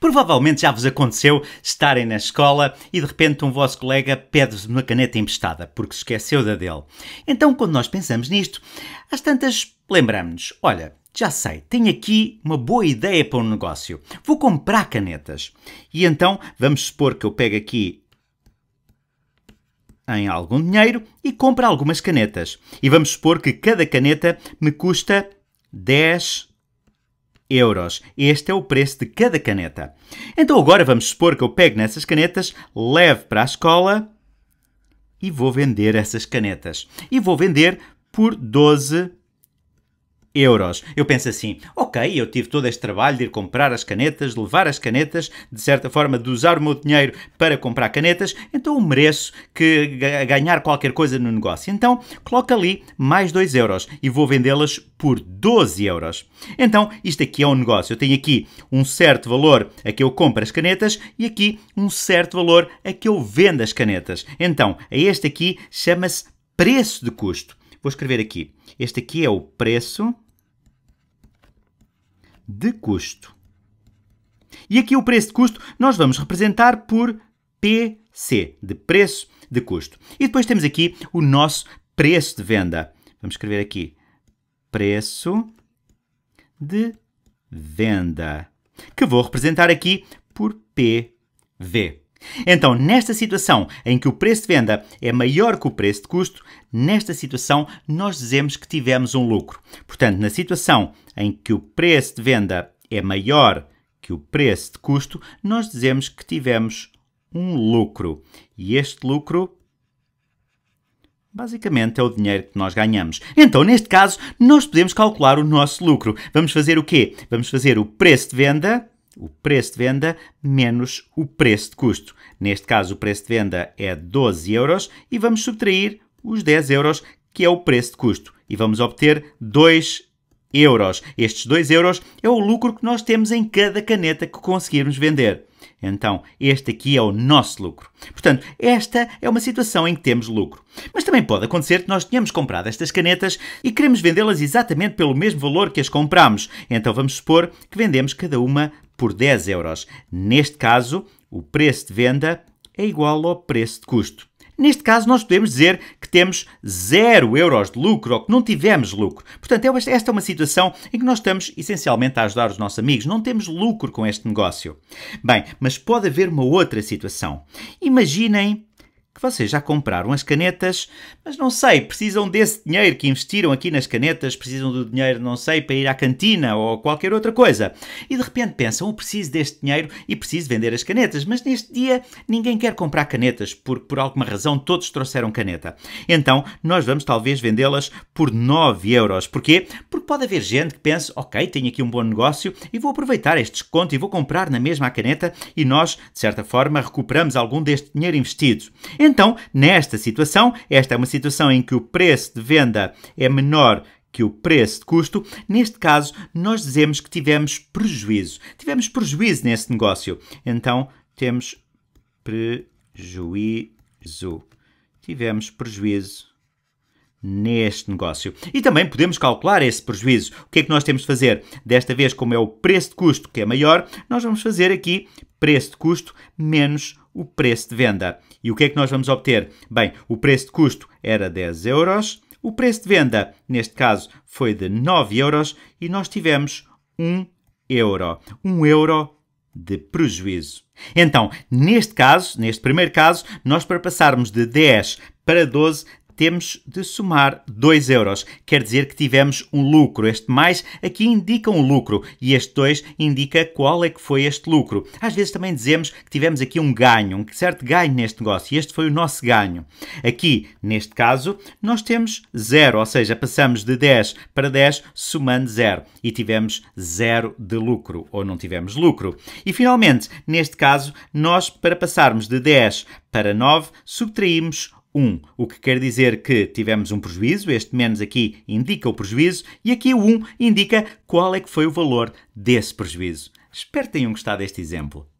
Provavelmente já vos aconteceu estarem na escola e de repente um vosso colega pede-vos uma caneta emprestada porque se esqueceu da dele. Então, quando nós pensamos nisto, às tantas lembramos-nos: olha, já sei, tenho aqui uma boa ideia para um negócio. Vou comprar canetas. E então vamos supor que eu pego aqui em algum dinheiro e compro algumas canetas. E vamos supor que cada caneta me custa 10 euros. Este é o preço de cada caneta. Então agora vamos supor que eu pegue nessas canetas, leve para a escola e vou vender essas canetas. E vou vender por 12 euros. Eu penso assim, ok, eu tive todo este trabalho de ir comprar as canetas, de levar as canetas, de certa forma de usar o meu dinheiro para comprar canetas, então eu mereço que ganhar qualquer coisa no negócio. Então coloca ali mais 2 euros e vou vendê-las por 12 euros. Então isto aqui é um negócio. Eu tenho aqui um certo valor a que eu compro as canetas e aqui um certo valor a que eu vendo as canetas. Então, este aqui chama-se preço de custo. Vou escrever aqui. Este aqui é o preço de custo. E aqui o preço de custo nós vamos representar por PC, de preço de custo. E depois temos aqui o nosso preço de venda. Vamos escrever aqui preço de venda, que vou representar aqui por PV. Então, nesta situação em que o preço de venda é maior que o preço de custo, nesta situação nós dizemos que tivemos um lucro. Portanto, na situação em que o preço de venda é maior que o preço de custo, nós dizemos que tivemos um lucro. E este lucro Basicamente é o dinheiro que nós ganhamos. Então, neste caso, nós podemos calcular o nosso lucro. Vamos fazer o quê? Vamos fazer o preço de venda o preço de venda menos o preço de custo. Neste caso, o preço de venda é 12 euros e vamos subtrair os 10 euros, que é o preço de custo, e vamos obter 2 euros. Estes 2 euros é o lucro que nós temos em cada caneta que conseguirmos vender. Então, este aqui é o nosso lucro. Portanto, esta é uma situação em que temos lucro. Mas também pode acontecer que nós tenhamos comprado estas canetas e queremos vendê-las exatamente pelo mesmo valor que as compramos. Então vamos supor que vendemos cada uma por 10 euros. Neste caso, o preço de venda é igual ao preço de custo. Neste caso, nós podemos dizer que temos 0 euros de lucro ou que não tivemos lucro. Portanto, é esta é uma situação em que nós estamos essencialmente a ajudar os nossos amigos. Não temos lucro com este negócio. Bem, mas pode haver uma outra situação. Imaginem que vocês já compraram as canetas, mas não sei, precisam desse dinheiro que investiram aqui nas canetas, precisam do dinheiro, não sei, para ir à cantina ou qualquer outra coisa. E de repente pensam, eu preciso deste dinheiro e preciso vender as canetas, mas neste dia ninguém quer comprar canetas, porque por alguma razão todos trouxeram caneta. Então nós vamos talvez vendê-las por 9 euros. Porquê? Porque pode haver gente que pense, ok, tenho aqui um bom negócio e vou aproveitar este desconto e vou comprar na mesma caneta e nós, de certa forma, recuperamos algum deste dinheiro investido. Então, nesta situação, esta é uma situação em que o preço de venda é menor que o preço de custo, neste caso nós dizemos que tivemos prejuízo. Tivemos prejuízo nesse negócio. Então temos prejuízo. Tivemos prejuízo neste negócio. E também podemos calcular esse prejuízo. O que é que nós temos de fazer? Desta vez, como é o preço de custo que é maior, nós vamos fazer aqui preço de custo menos o preço de venda. E o que é que nós vamos obter? Bem, o preço de custo era 10 euros, o preço de venda, neste caso, foi de 9 euros e nós tivemos 1 euro. 1 euro de prejuízo. Então, neste caso, neste primeiro caso, nós para passarmos de 10 para 12 temos de somar 2 euros. Quer dizer que tivemos um lucro. Este mais aqui indica um lucro e este 2 indica qual é que foi este lucro. Às vezes também dizemos que tivemos aqui um ganho, um certo ganho neste negócio e este foi o nosso ganho. Aqui, neste caso, nós temos 0, ou seja, passamos de 10 para 10 somando 0 e tivemos 0 de lucro ou não tivemos lucro. E finalmente, neste caso, nós para passarmos de 10 para 9 subtraímos 1, o que quer dizer que tivemos um prejuízo, este menos aqui indica o prejuízo, e aqui o 1 indica qual é que foi o valor desse prejuízo. Espero que tenham gostado deste exemplo.